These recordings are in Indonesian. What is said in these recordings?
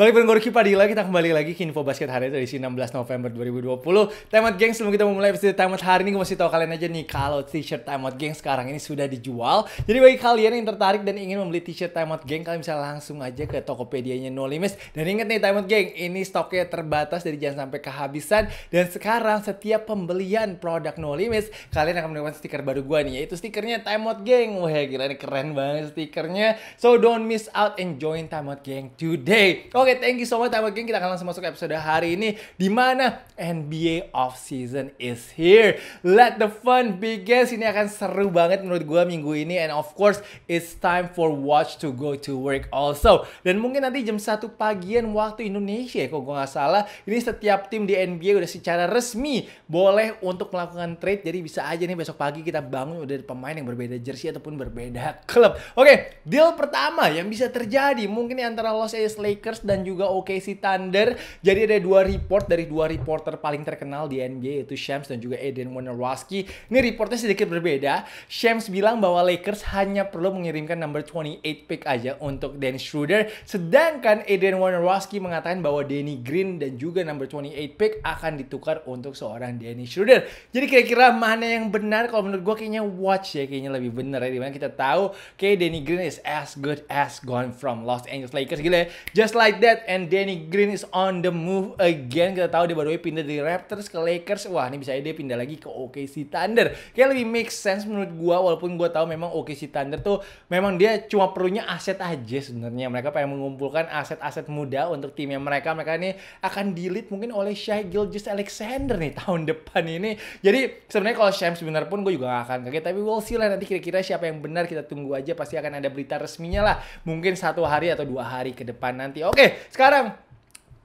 Balik bareng Gorky lagi, kita kembali lagi ke Info Basket hari ini dari 16 November 2020. Timeout Gang, sebelum kita memulai episode Timeout hari ini, gue masih tau kalian aja nih, kalau t-shirt Timeout Gang sekarang ini sudah dijual. Jadi bagi kalian yang tertarik dan ingin membeli t-shirt Timeout Gang, kalian bisa langsung aja ke Tokopedia-nya No Limits. Dan ingat nih Timeout Gang, ini stoknya terbatas, jadi jangan sampai kehabisan. Dan sekarang setiap pembelian produk No Limits, kalian akan mendapatkan stiker baru gue nih, yaitu stikernya Timeout Gang. Wah gila, ini keren banget stikernya. So don't miss out and join Timeout Gang today. Oke, okay, okay, thank you so much time again. Kita akan langsung masuk ke episode hari ini di mana NBA off season is here. Let the fun begin. Ini akan seru banget menurut gue minggu ini and of course it's time for watch to go to work also. Dan mungkin nanti jam 1 pagian waktu Indonesia ya, kalau gue nggak salah. Ini setiap tim di NBA udah secara resmi boleh untuk melakukan trade. Jadi bisa aja nih besok pagi kita bangun udah pemain yang berbeda jersey ataupun berbeda klub. Oke, okay, deal pertama yang bisa terjadi mungkin antara Los Angeles Lakers dan dan juga OKC Thunder. Jadi ada dua report dari dua reporter paling terkenal di NBA yaitu Shams dan juga Eden Wojnarowski. Ini reportnya sedikit berbeda. Shams bilang bahwa Lakers hanya perlu mengirimkan number 28 pick aja untuk Dan Schroeder. Sedangkan Eden Wojnarowski mengatakan bahwa Danny Green dan juga number 28 pick akan ditukar untuk seorang Danny Schroeder. Jadi kira-kira mana yang benar? Kalau menurut gue kayaknya watch ya kayaknya lebih benar ya. Dimana kita tahu kayak Danny Green is as good as gone from Los Angeles Lakers. Gila ya. Just like that Dead and Danny Green is on the move again. Kita tahu dia baru pindah dari Raptors ke Lakers. Wah, ini bisa aja dia pindah lagi ke OKC Thunder. Kayak lebih make sense menurut gua walaupun gua tahu memang OKC Thunder tuh memang dia cuma perlunya aset aja sebenarnya. Mereka pengen mengumpulkan aset-aset muda untuk timnya mereka. Mereka ini akan delete mungkin oleh Shai Gilgis Alexander nih tahun depan ini. Jadi sebenarnya kalau Shams benar pun gue juga gak akan kaget. Tapi we'll see lah nanti kira-kira siapa yang benar kita tunggu aja. Pasti akan ada berita resminya lah. Mungkin satu hari atau dua hari ke depan nanti. Oke, sekarang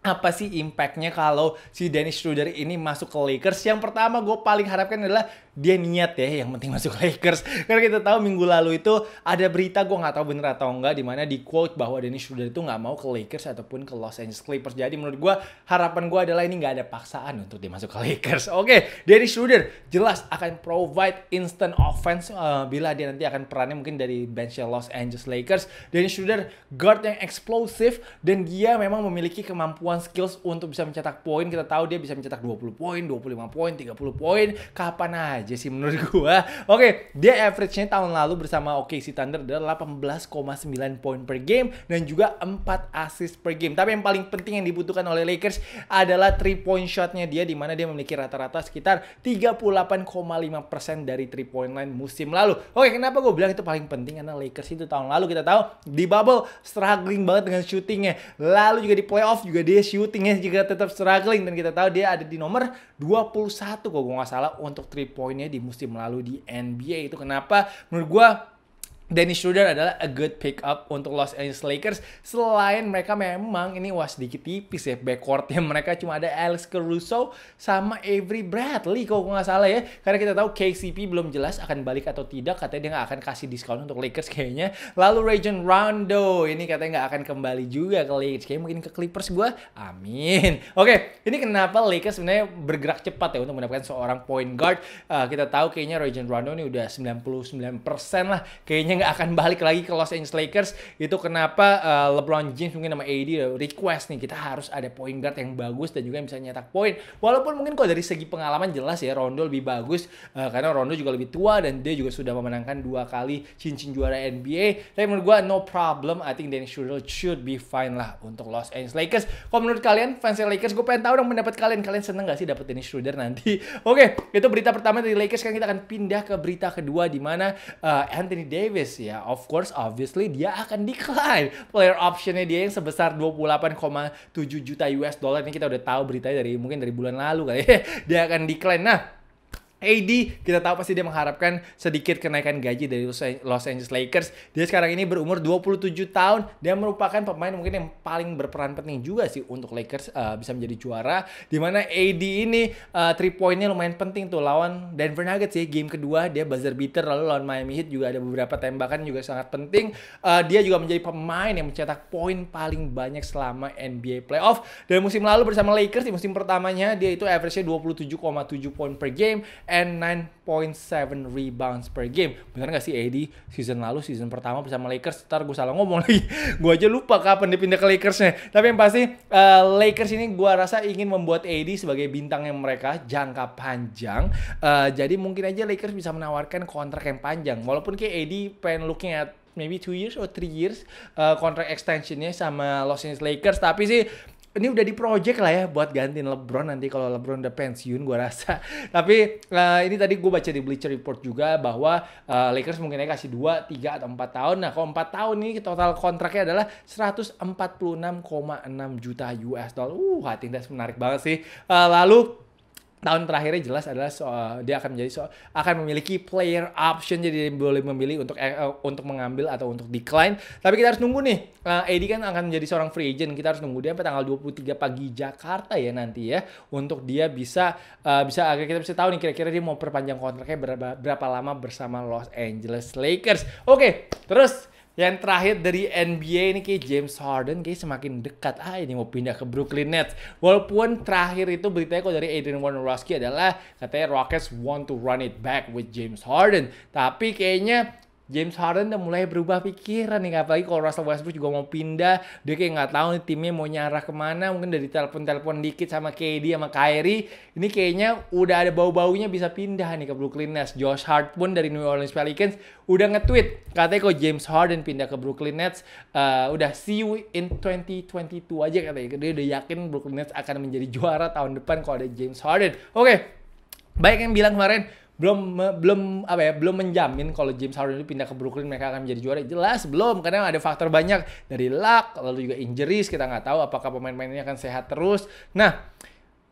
apa sih impactnya kalau si Dennis Schroeder ini masuk ke Lakers? Yang pertama gue paling harapkan adalah dia niat ya yang penting masuk ke Lakers. Karena kita tahu minggu lalu itu ada berita gue nggak tahu bener atau enggak dimana di quote bahwa Dennis Schroeder itu nggak mau ke Lakers ataupun ke Los Angeles Clippers. Jadi menurut gue harapan gue adalah ini nggak ada paksaan untuk dia masuk ke Lakers. Oke, Dennis Schroeder jelas akan provide instant offense uh, bila dia nanti akan perannya mungkin dari benchnya Los Angeles Lakers. Dennis Schroeder guard yang eksplosif dan dia memang memiliki kemampuan kemampuan skills untuk bisa mencetak poin kita tahu dia bisa mencetak 20 poin 25 poin 30 poin kapan aja sih menurut gua oke dia average-nya tahun lalu bersama OKC Thunder adalah 18,9 poin per game dan juga 4 assist per game tapi yang paling penting yang dibutuhkan oleh Lakers adalah 3 point shot nya dia di mana dia memiliki rata-rata sekitar 38,5% dari 3 point line musim lalu oke kenapa gue bilang itu paling penting karena Lakers itu tahun lalu kita tahu di bubble struggling banget dengan shootingnya lalu juga di playoff juga dia shootingnya juga tetap struggling dan kita tahu dia ada di nomor 21 kalau gue nggak salah untuk 3 pointnya di musim lalu di NBA itu kenapa menurut gue Dennis Schroeder adalah a good pickup untuk Los Angeles Lakers selain mereka memang ini was sedikit tipis ya backcourtnya mereka cuma ada Alex Caruso sama Avery Bradley kalau nggak salah ya karena kita tahu KCP belum jelas akan balik atau tidak katanya dia nggak akan kasih diskon untuk Lakers kayaknya lalu Rajon Rondo ini katanya nggak akan kembali juga ke Lakers kayaknya mungkin ke Clippers gue amin oke okay, ini kenapa Lakers sebenarnya bergerak cepat ya untuk mendapatkan seorang point guard uh, kita tahu kayaknya Rajon Rondo ini udah 99% lah kayaknya nggak akan balik lagi ke Los Angeles Lakers. Itu kenapa uh, LeBron James mungkin sama AD request nih kita harus ada point guard yang bagus dan juga yang bisa nyetak poin. Walaupun mungkin kalau dari segi pengalaman jelas ya Rondo lebih bagus uh, karena Rondo juga lebih tua dan dia juga sudah memenangkan dua kali cincin juara NBA. Tapi menurut gue no problem. I think Dennis Schroeder should be fine lah untuk Los Angeles Lakers. Kalau menurut kalian fans Lakers, gue pengen tahu dong pendapat kalian. Kalian seneng gak sih dapat Dennis Schroeder nanti? Oke, okay, itu berita pertama dari Lakers. kan kita akan pindah ke berita kedua di mana uh, Anthony Davis Davis ya. Of course, obviously dia akan decline player optionnya dia yang sebesar 28,7 juta US dollar ini kita udah tahu beritanya dari mungkin dari bulan lalu kali ya. Dia akan decline. Nah, AD kita tahu pasti dia mengharapkan sedikit kenaikan gaji dari Los Angeles Lakers. Dia sekarang ini berumur 27 tahun. Dia merupakan pemain mungkin yang paling berperan penting juga sih untuk Lakers uh, bisa menjadi juara. Dimana AD ini uh, eh, three pointnya lumayan penting tuh lawan Denver Nuggets sih. Ya. Game kedua dia buzzer beater lalu lawan Miami Heat juga ada beberapa tembakan juga sangat penting. Uh, dia juga menjadi pemain yang mencetak poin paling banyak selama NBA playoff. Dan musim lalu bersama Lakers di musim pertamanya dia itu average-nya 27,7 poin per game and 9.7 rebounds per game. Bener gak sih AD season lalu season pertama bersama Lakers? Ntar gue salah ngomong lagi. gue aja lupa kapan dia pindah ke Lakersnya. Tapi yang pasti uh, Lakers ini gue rasa ingin membuat AD sebagai bintang yang mereka jangka panjang. Uh, jadi mungkin aja Lakers bisa menawarkan kontrak yang panjang. Walaupun kayak AD pengen looking at maybe 2 years or 3 years uh, kontrak extensionnya sama Los Angeles Lakers tapi sih ini udah di project lah ya buat gantiin LeBron nanti kalau LeBron udah pensiun gue rasa. Tapi uh, ini tadi gue baca di Bleacher Report juga bahwa uh, Lakers mungkin aja kasih 2, 3 atau 4 tahun. Nah, kalau 4 tahun ini total kontraknya adalah 146,6 juta US dollar. Uh, I think that's menarik banget sih. Uh, lalu tahun terakhirnya jelas adalah soal, dia akan menjadi soal, akan memiliki player option jadi dia boleh memilih untuk uh, untuk mengambil atau untuk decline. Tapi kita harus nunggu nih. Uh, eh, Eddie kan akan menjadi seorang free agent. Kita harus nunggu dia sampai tanggal 23 pagi Jakarta ya nanti ya untuk dia bisa uh, bisa agar kita bisa tahu nih kira-kira dia mau perpanjang kontraknya berapa berapa lama bersama Los Angeles Lakers. Oke, okay, terus yang terakhir dari NBA ini kayak James Harden kayak semakin dekat ah ini mau pindah ke Brooklyn Nets. Walaupun terakhir itu beritanya kok dari Adrian Wojnarowski adalah katanya Rockets want to run it back with James Harden. Tapi kayaknya James Harden udah mulai berubah pikiran nih apalagi kalau Russell Westbrook juga mau pindah dia kayak nggak tahu nih timnya mau nyarah kemana mungkin dari telepon-telepon dikit sama KD sama Kyrie ini kayaknya udah ada bau-baunya bisa pindah nih ke Brooklyn Nets Josh Hart pun dari New Orleans Pelicans udah nge-tweet katanya kalau James Harden pindah ke Brooklyn Nets uh, udah see you in 2022 aja katanya dia udah yakin Brooklyn Nets akan menjadi juara tahun depan kalau ada James Harden oke okay. baik yang bilang kemarin belum belum apa ya belum menjamin kalau James Harden itu pindah ke Brooklyn mereka akan menjadi juara jelas belum karena ada faktor banyak dari luck lalu juga injuries kita nggak tahu apakah pemain-pemainnya akan sehat terus nah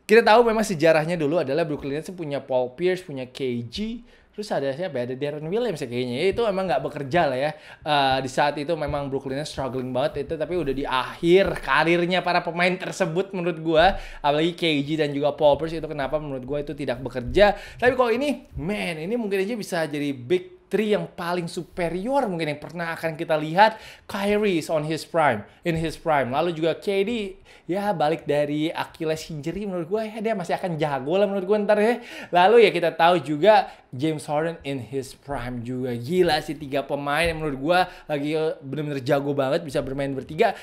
kita tahu memang sejarahnya dulu adalah Brooklyn Nets punya Paul Pierce punya KG terus ada siapa ya ada Darren Williams ya kayaknya itu emang nggak bekerja lah ya uh, di saat itu memang Brooklynnya struggling banget itu tapi udah di akhir karirnya para pemain tersebut menurut gue apalagi KG dan juga Paul Pierce itu kenapa menurut gue itu tidak bekerja tapi kalau ini man ini mungkin aja bisa jadi big 3 yang paling superior mungkin yang pernah akan kita lihat Kyrie on his prime in his prime lalu juga KD ya balik dari Achilles injury menurut gue ya dia masih akan jago lah menurut gue ntar ya lalu ya kita tahu juga James Harden in his prime juga gila sih tiga pemain yang menurut gue lagi eh, bener-bener jago banget bisa bermain bertiga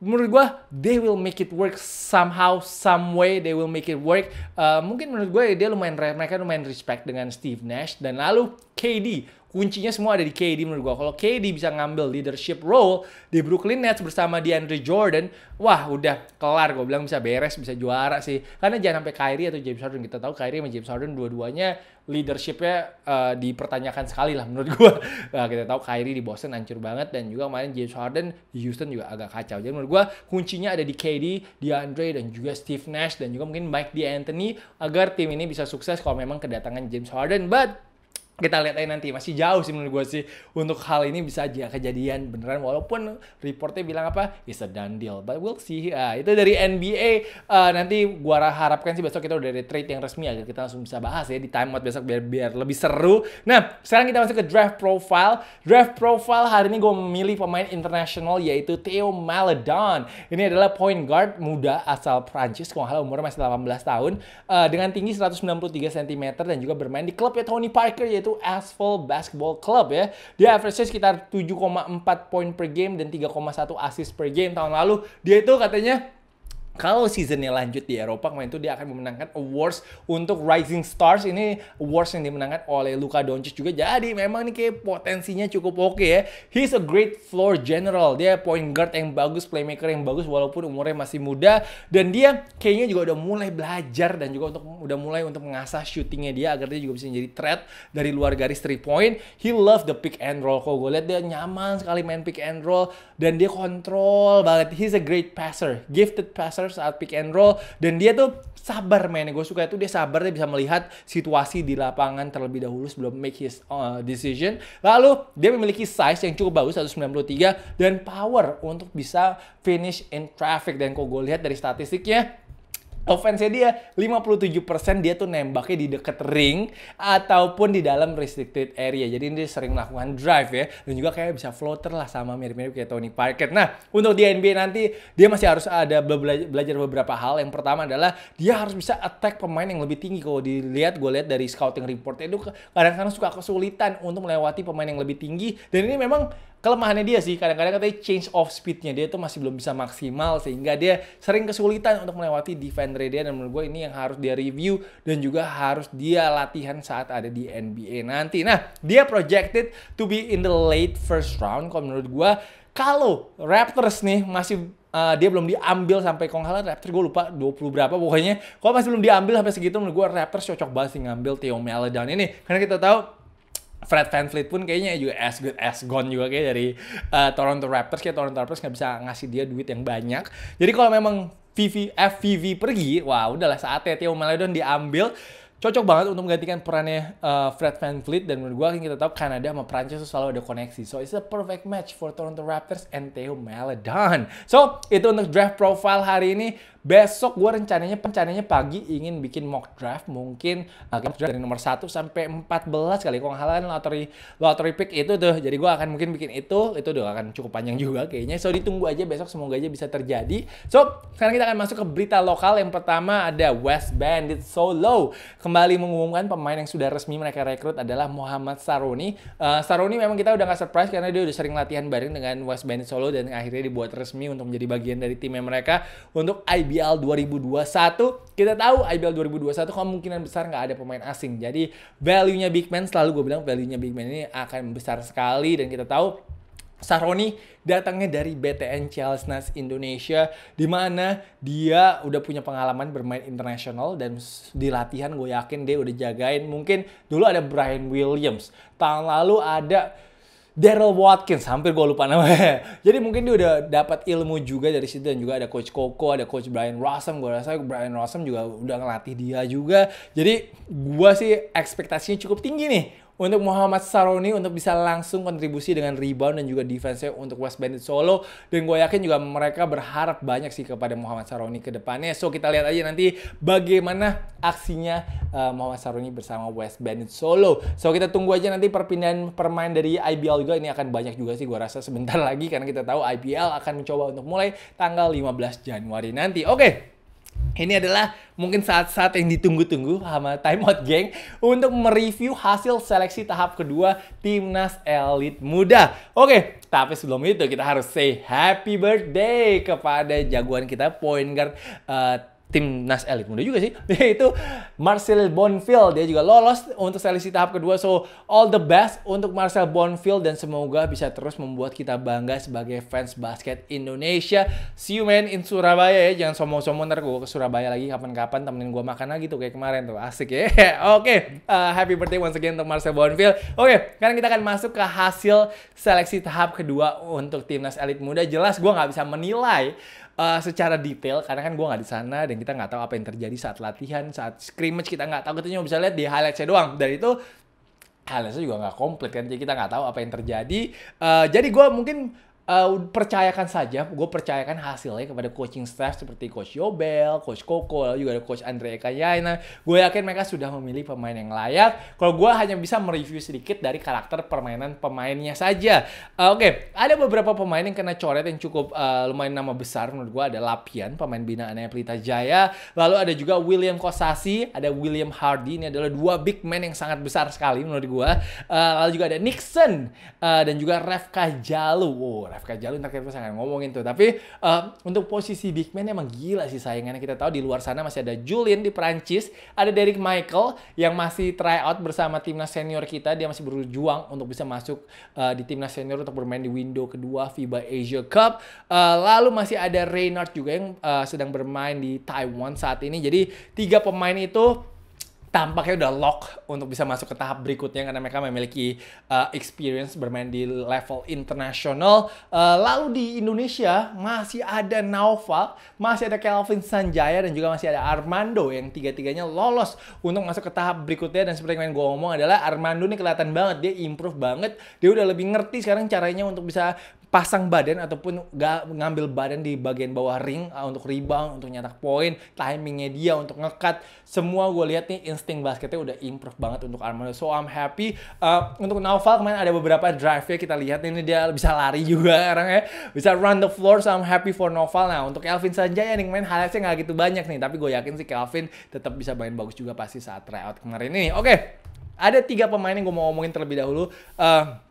menurut gue they will make it work somehow some way they will make it work uh, mungkin menurut gue ya, dia lumayan mereka lumayan respect dengan Steve Nash dan lalu KD kuncinya semua ada di KD menurut gue. Kalau KD bisa ngambil leadership role di Brooklyn Nets bersama DeAndre Jordan, wah udah kelar gue bilang bisa beres, bisa juara sih. Karena jangan sampai Kyrie atau James Harden kita tahu Kyrie sama James Harden dua-duanya leadershipnya uh, dipertanyakan sekali lah menurut gue. Nah, kita tahu Kyrie di Boston hancur banget dan juga kemarin James Harden di Houston juga agak kacau. Jadi menurut gue kuncinya ada di KD, di Andre dan juga Steve Nash dan juga mungkin Mike D'Anthony agar tim ini bisa sukses kalau memang kedatangan James Harden. But kita lihat aja nanti masih jauh sih menurut gue sih untuk hal ini bisa aja kejadian beneran walaupun reportnya bilang apa bisa a done deal but we'll see uh, itu dari NBA uh, ah, nanti gue harapkan sih besok kita udah ada trade yang resmi agar kita langsung bisa bahas ya di timeout besok biar biar lebih seru nah sekarang kita masuk ke draft profile draft profile hari ini gue memilih pemain internasional yaitu Theo Maledon ini adalah point guard muda asal Prancis kalau umurnya masih 18 tahun uh, dengan tinggi 193 cm dan juga bermain di klubnya Tony Parker yaitu yaitu Asphalt Basketball Club ya. Dia average sekitar 7,4 poin per game dan 3,1 assist per game tahun lalu. Dia itu katanya kalau seasonnya lanjut di Eropa kemarin itu dia akan memenangkan awards untuk Rising Stars ini awards yang dimenangkan oleh Luka Doncic juga jadi memang nih kayak potensinya cukup oke okay ya he's a great floor general dia point guard yang bagus playmaker yang bagus walaupun umurnya masih muda dan dia kayaknya juga udah mulai belajar dan juga untuk udah mulai untuk mengasah shootingnya dia agar dia juga bisa jadi threat dari luar garis 3 point he love the pick and roll kok gue liat dia nyaman sekali main pick and roll dan dia kontrol banget he's a great passer gifted passer saat pick and roll dan dia tuh sabar mainnya gue suka itu dia sabar dia bisa melihat situasi di lapangan terlebih dahulu sebelum make his uh, decision lalu dia memiliki size yang cukup bagus 193 dan power untuk bisa finish in traffic dan kok gue lihat dari statistiknya offense dia 57% dia tuh nembaknya di deket ring ataupun di dalam restricted area. Jadi dia sering melakukan drive ya dan juga kayak bisa floater lah sama mirip-mirip kayak Tony Parker. Nah, untuk di NBA nanti dia masih harus ada belajar beberapa hal. Yang pertama adalah dia harus bisa attack pemain yang lebih tinggi. Kalau dilihat gue lihat dari scouting report itu kadang-kadang suka kesulitan untuk melewati pemain yang lebih tinggi dan ini memang kelemahannya dia sih kadang-kadang katanya change of speednya dia itu masih belum bisa maksimal sehingga dia sering kesulitan untuk melewati defender dia dan menurut gue ini yang harus dia review dan juga harus dia latihan saat ada di NBA nanti. Nah, dia projected to be in the late first round kalau menurut gue kalau Raptors nih masih uh, dia belum diambil sampai kalau Raptors gue lupa 20 berapa pokoknya kalau masih belum diambil sampai segitu menurut gue Raptors cocok banget sih ngambil Theo Melo ini karena kita tahu Fred Van Fleet pun kayaknya juga as good as gone juga kayak dari uh, Toronto Raptors kayak Toronto Raptors nggak bisa ngasih dia duit yang banyak jadi kalau memang VV, FVV eh, pergi, wah udahlah saatnya Theo Maledon diambil cocok banget untuk menggantikan perannya uh, Fred Van Vliet dan menurut gue yang kita tahu Kanada sama Prancis selalu ada koneksi so it's a perfect match for Toronto Raptors and Theo Maledon so itu untuk draft profile hari ini besok gue rencananya rencananya pagi ingin bikin mock draft mungkin uh, eh, mock draft dari nomor 1 sampai 14 kali kalau nggak kan lottery lottery pick itu tuh jadi gue akan mungkin bikin itu itu udah akan cukup panjang juga kayaknya so ditunggu aja besok semoga aja bisa terjadi so sekarang kita akan masuk ke berita lokal yang pertama ada West Bandit Solo kembali mengumumkan pemain yang sudah resmi mereka rekrut adalah Muhammad Saroni. Uh, eh, Saroni memang kita udah gak surprise karena dia udah sering latihan bareng dengan West Bandit Solo dan akhirnya dibuat resmi untuk menjadi bagian dari timnya mereka untuk IBL 2021. Kita tahu IBL 2021 kemungkinan besar gak ada pemain asing. Jadi value-nya Big Man selalu gue bilang value-nya Big Man ini akan besar sekali dan kita tahu Saroni datangnya dari BTN Nas Indonesia di mana dia udah punya pengalaman bermain internasional dan di latihan gue yakin dia udah jagain mungkin dulu ada Brian Williams tahun lalu ada Daryl Watkins, hampir gue lupa namanya. Jadi mungkin dia udah dapat ilmu juga dari situ dan juga ada Coach Koko, ada Coach Brian Rossum. Gue rasa Brian Rossum juga udah ngelatih dia juga. Jadi gue sih ekspektasinya cukup tinggi nih untuk Muhammad Saroni untuk bisa langsung kontribusi dengan rebound dan juga defense untuk West Bandit Solo dan gue yakin juga mereka berharap banyak sih kepada Muhammad Saroni ke depannya so kita lihat aja nanti bagaimana aksinya uh, Muhammad Saroni bersama West Bandit Solo so kita tunggu aja nanti perpindahan permain dari IBL juga ini akan banyak juga sih gue rasa sebentar lagi karena kita tahu IBL akan mencoba untuk mulai tanggal 15 Januari nanti oke okay. Ini adalah mungkin saat-saat yang ditunggu-tunggu sama ya? Time Out Gang untuk mereview hasil seleksi tahap kedua Timnas Elit Muda. Oke, tapi sebelum itu kita harus say happy birthday kepada jagoan kita point guard uh, timnas elit muda juga sih yaitu Marcel Bonfield dia juga lolos untuk seleksi tahap kedua so all the best untuk Marcel Bonfield dan semoga bisa terus membuat kita bangga sebagai fans basket Indonesia see you man in Surabaya ya jangan sombong-sombong ntar gue ke Surabaya lagi kapan-kapan temenin gue makan lagi tuh kayak kemarin tuh asik ya oke okay. uh, happy birthday once again untuk Marcel Bonfield oke okay. sekarang kita akan masuk ke hasil seleksi tahap kedua untuk timnas elit muda jelas gue nggak bisa menilai uh, secara detail karena kan gue nggak di sana dan kita nggak tahu apa yang terjadi saat latihan saat scrimmage kita nggak tahu kita cuma bisa lihat di highlight saya doang dari itu highlight saya juga nggak komplit kan jadi kita nggak tahu apa yang terjadi uh, jadi gue mungkin uh, percayakan saja, gue percayakan hasilnya kepada coaching staff seperti Coach Yobel, Coach Koko, lalu juga ada Coach Andre Eka Gue yakin mereka sudah memilih pemain yang layak. Kalau gue hanya bisa mereview sedikit dari karakter permainan pemainnya saja. Uh, Oke, okay. ada beberapa pemain yang kena coret yang cukup uh, lumayan nama besar menurut gue. Ada Lapian, pemain binaannya Pelita Jaya. Lalu ada juga William Kosasi, ada William Hardy. Ini adalah dua big man yang sangat besar sekali menurut gue. Uh, lalu juga ada Nixon uh, dan juga Refka Jalu. Oh, FK Jalu ntar kita sangat ngomongin tuh. Tapi uh, untuk posisi big man emang gila sih sayangnya Kita tahu di luar sana masih ada Julian di Prancis, ada Derek Michael yang masih tryout bersama timnas senior kita. Dia masih berjuang untuk bisa masuk uh, di timnas senior untuk bermain di window kedua FIBA Asia Cup. Uh, lalu masih ada Reynard juga yang uh, sedang bermain di Taiwan saat ini. Jadi tiga pemain itu tampaknya udah lock untuk bisa masuk ke tahap berikutnya karena mereka memiliki uh, experience bermain di level internasional. Uh, lalu di Indonesia masih ada Naufal, masih ada Kelvin Sanjaya dan juga masih ada Armando yang tiga-tiganya lolos untuk masuk ke tahap berikutnya dan seperti yang gue ngomong adalah Armando ini kelihatan banget dia improve banget, dia udah lebih ngerti sekarang caranya untuk bisa pasang badan ataupun ngambil badan di bagian bawah ring ah, untuk rebound, untuk nyetak poin, timingnya dia untuk ngekat. Semua gue lihat nih insting basketnya udah improve banget untuk Armando. So I'm happy. Uh, untuk Naufal kemarin ada beberapa drive ya kita lihat ini dia bisa lari juga sekarang ya, bisa run the floor. So I'm happy for Naufal. Nah untuk Kelvin saja ya nih main highlightsnya nggak gitu banyak nih, tapi gue yakin sih Kelvin tetap bisa main bagus juga pasti saat tryout kemarin ini. Oke, okay. ada tiga pemain yang gue mau ngomongin terlebih dahulu. Uh,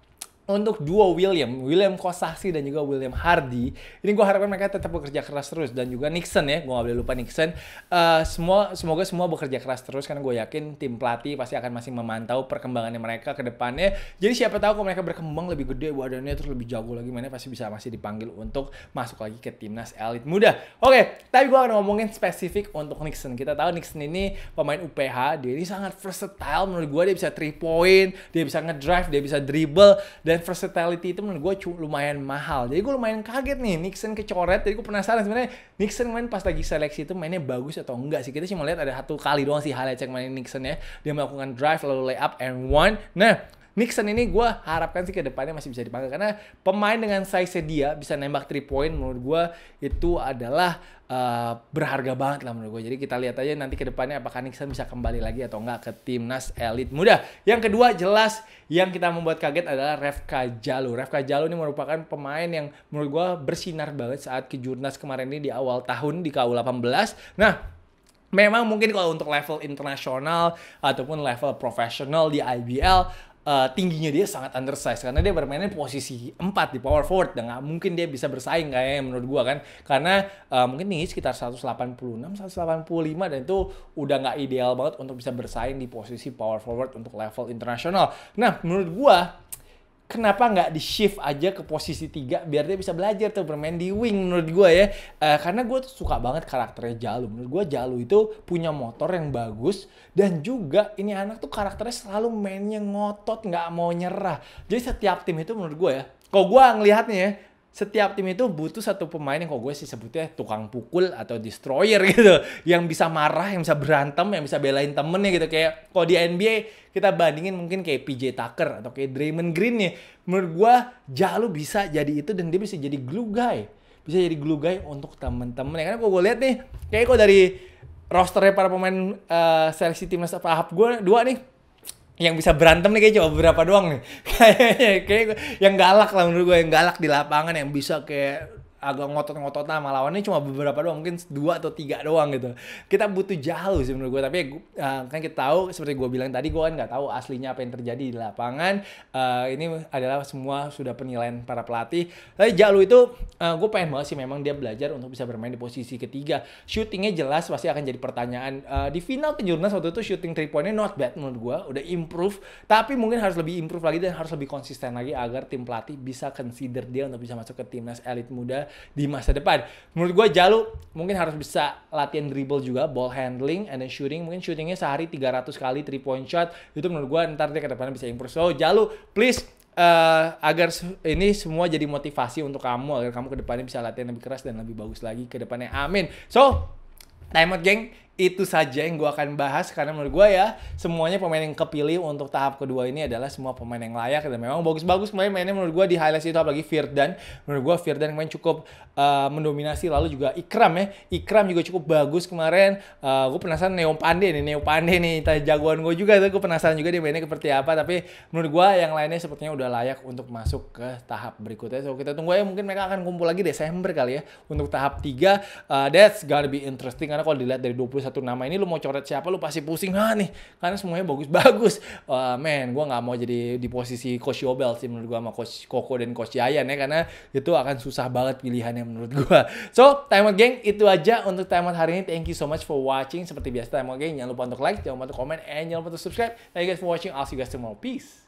untuk duo William, William Kosasi dan juga William Hardy, ini gue harapkan mereka tetap bekerja keras terus dan juga Nixon ya, gue gak boleh lupa Nixon. Uh, semua semoga semua bekerja keras terus karena gue yakin tim pelatih pasti akan masih memantau perkembangannya mereka ke depannya. Jadi siapa tahu kalau mereka berkembang lebih gede badannya terus lebih jago lagi mana pasti bisa masih dipanggil untuk masuk lagi ke timnas elit muda. Oke, okay, tapi gue akan ngomongin spesifik untuk Nixon. Kita tahu Nixon ini pemain UPH, dia ini sangat versatile menurut gue dia bisa three point, dia bisa ngedrive, dia bisa dribble dan dan versatility itu menurut gue lumayan mahal. Jadi gue lumayan kaget nih Nixon kecoret. Jadi gue penasaran sebenarnya Nixon main pas lagi seleksi itu mainnya bagus atau enggak sih. Kita cuma lihat ada satu kali doang sih highlight cek main Nixon ya. Dia melakukan drive lalu lay up and one. Nah, Nixon ini gue harapkan sih ke depannya masih bisa dipanggil karena pemain dengan size dia bisa nembak 3 point menurut gue itu adalah uh, berharga banget lah menurut gue. Jadi kita lihat aja nanti ke depannya apakah Nixon bisa kembali lagi atau enggak ke timnas elit muda. Yang kedua jelas yang kita membuat kaget adalah Refka Jalu. Refka Jalu ini merupakan pemain yang menurut gue bersinar banget saat kejurnas kemarin ini di awal tahun di KU18. Nah, memang mungkin kalau untuk level internasional ataupun level profesional di IBL uh, tingginya dia sangat undersized karena dia bermainnya posisi 4 di power forward dan nggak mungkin dia bisa bersaing kayak menurut gua kan karena uh, mungkin nih sekitar 186 185 dan itu udah nggak ideal banget untuk bisa bersaing di posisi power forward untuk level internasional nah menurut gua kenapa nggak di shift aja ke posisi tiga biar dia bisa belajar tuh bermain di wing menurut gue ya uh, karena gue tuh suka banget karakternya Jalu menurut gue Jalu itu punya motor yang bagus dan juga ini anak tuh karakternya selalu mainnya ngotot nggak mau nyerah jadi setiap tim itu menurut gue ya kalau gue ngelihatnya ya setiap tim itu butuh satu pemain yang kok gue sih sebutnya tukang pukul atau destroyer gitu yang bisa marah yang bisa berantem yang bisa belain temennya gitu kayak kok di NBA kita bandingin mungkin kayak PJ Tucker atau kayak Draymond Green nih menurut gue Jalu bisa jadi itu dan dia bisa jadi glue guy bisa jadi glue guy untuk temen-temen ya karena kok gue lihat nih kayak kok dari rosternya para pemain uh, seleksi timnas apa gue dua nih yang bisa berantem nih kayak cuma beberapa doang nih kayaknya kayak yang galak lah menurut gue yang galak di lapangan yang bisa kayak agak ngotot-ngotot sama lawannya cuma beberapa doang mungkin dua atau tiga doang gitu kita butuh jauh sih menurut gue tapi uh, kan kita tahu seperti gue bilang tadi gue kan nggak tahu aslinya apa yang terjadi di lapangan uh, ini adalah semua sudah penilaian para pelatih tapi jauh itu uh, eh, gue pengen banget sih memang dia belajar untuk bisa bermain di posisi ketiga shootingnya jelas pasti akan jadi pertanyaan uh, di final kejurnas waktu itu shooting three pointnya not bad menurut gue udah improve tapi mungkin harus lebih improve lagi dan harus lebih konsisten lagi agar tim pelatih bisa consider dia untuk bisa masuk ke timnas elit muda di masa depan. Menurut gue Jalu mungkin harus bisa latihan dribble juga, ball handling, and then shooting. Mungkin shootingnya sehari 300 kali, 3 point shot. Itu menurut gue ntar dia ke depannya bisa improve. So Jalu, please uh, agar ini semua jadi motivasi untuk kamu agar kamu kedepannya bisa latihan lebih keras dan lebih bagus lagi kedepannya. Amin. So, time out, geng itu saja yang gue akan bahas karena menurut gue ya semuanya pemain yang kepilih untuk tahap kedua ini adalah semua pemain yang layak dan memang bagus-bagus kemarin mainnya menurut gue di highlight itu apalagi Firdan menurut gue Firdan main cukup uh, mendominasi lalu juga Ikram ya Ikram juga cukup bagus kemarin uh, eh, gue penasaran Neo Pandey nih Neo Pandey nih jagoan gue juga tuh gue penasaran juga dia mainnya seperti apa tapi menurut gue yang lainnya sepertinya udah layak untuk masuk ke tahap berikutnya so kita tunggu ya mungkin mereka akan kumpul lagi Desember kali ya untuk tahap 3 uh, eh, that's gonna be interesting karena kalau dilihat dari 20 satu nama ini lu mau coret siapa lu pasti pusing ah nih karena semuanya bagus-bagus uh, men gue nggak mau jadi di posisi coach Yobel sih menurut gue sama coach Koko dan coach Yayan ya karena itu akan susah banget pilihannya menurut gue so time out geng itu aja untuk time out hari ini thank you so much for watching seperti biasa time out geng jangan lupa untuk like jangan lupa untuk comment and jangan lupa untuk subscribe thank you guys for watching I'll see you guys tomorrow peace